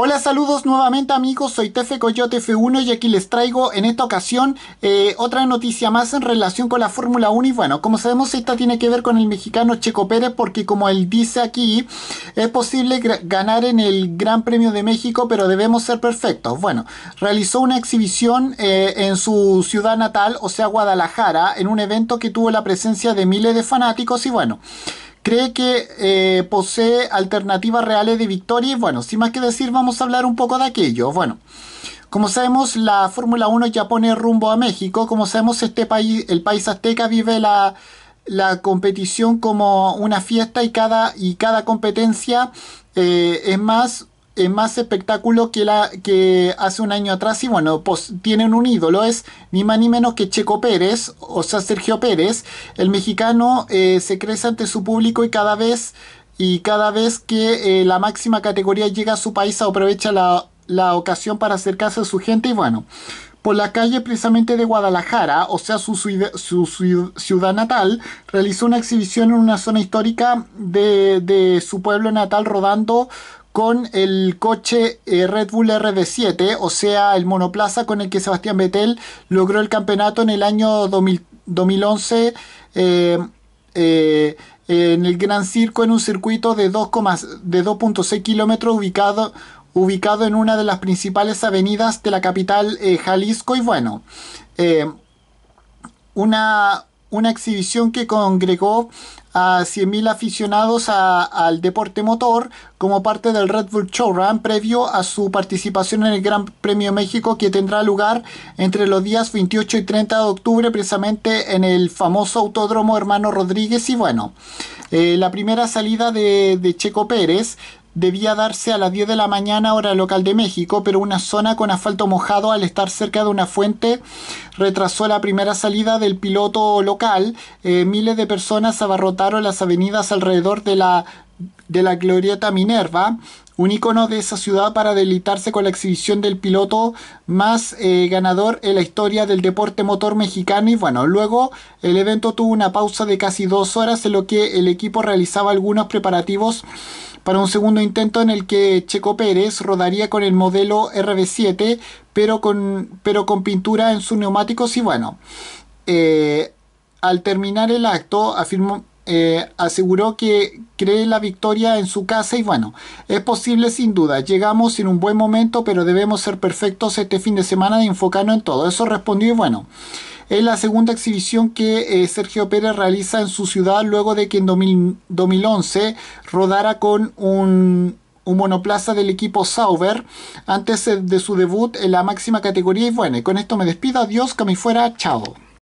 Hola, saludos nuevamente amigos, soy Tefe Coyote F1 y aquí les traigo en esta ocasión eh, otra noticia más en relación con la Fórmula 1 y bueno, como sabemos esta tiene que ver con el mexicano Checo Pérez porque como él dice aquí, es posible ganar en el Gran Premio de México pero debemos ser perfectos. Bueno, realizó una exhibición eh, en su ciudad natal, o sea Guadalajara, en un evento que tuvo la presencia de miles de fanáticos y bueno cree que eh, posee alternativas reales de victoria y bueno, sin más que decir vamos a hablar un poco de aquello. Bueno, como sabemos la Fórmula 1 ya pone rumbo a México, como sabemos este país, el país azteca vive la, competición como una fiesta y cada, y cada competencia eh, es más eh, más espectáculo que, la, que hace un año atrás. Y bueno, pues tienen un ídolo, es ni más ni menos que Checo Pérez, o sea, Sergio Pérez. El mexicano eh, se crece ante su público y cada vez, y cada vez que eh, la máxima categoría llega a su país aprovecha la, ocasión para acercarse a su gente y bueno por la calle precisamente de Guadalajara, o sea, su, ciudad natal, realizó una exhibición en una zona histórica de, de su pueblo natal rodando con el coche eh, Red Bull RB7, o sea, el monoplaza con el que Sebastián Vettel logró el campeonato en el año 2011 eh, eh, en el Gran Circo en un circuito de 2,6 kilómetros ubicado, ubicado en una de las principales avenidas de la capital Jalisco y bueno, una, una exhibición que congregó a 100.000 aficionados al deporte motor como parte del Red Bull Showrun previo a su participación en el Gran Premio México que tendrá lugar entre los días 28 y 30 de octubre precisamente en el famoso autódromo Hermano Rodríguez y bueno, eh, la primera salida de Checo Pérez debía darse a las 10 de la mañana hora local de México, pero una zona con asfalto mojado al estar cerca de una fuente retrasó la primera salida del piloto local. Eh, miles de personas abarrotaron las avenidas alrededor de la, de la glorieta Minerva, un icono de esa ciudad para deleitarse con la exhibición del piloto más eh, ganador en la historia del deporte motor mexicano. Y bueno, luego el evento tuvo una pausa de casi dos horas en lo que el equipo realizaba algunos preparativos para un segundo intento en el que Checo Pérez rodaría con el modelo RB7, pero con, pero con pintura en sus neumáticos y bueno. Eh, al terminar el acto, afirmó, eh, aseguró que cree la victoria en su casa y bueno, es posible sin duda, llegamos en un buen momento, pero debemos ser perfectos este fin de semana de enfocarnos en todo. Eso respondió y bueno. Es la segunda exhibición que eh, Sergio Pérez realiza en su ciudad luego de que en 2011 rodara con un, monoplaza del equipo Sauber antes eh, de su debut en la máxima categoría. Y bueno, con esto me despido. Adiós, que me fuera. Chao.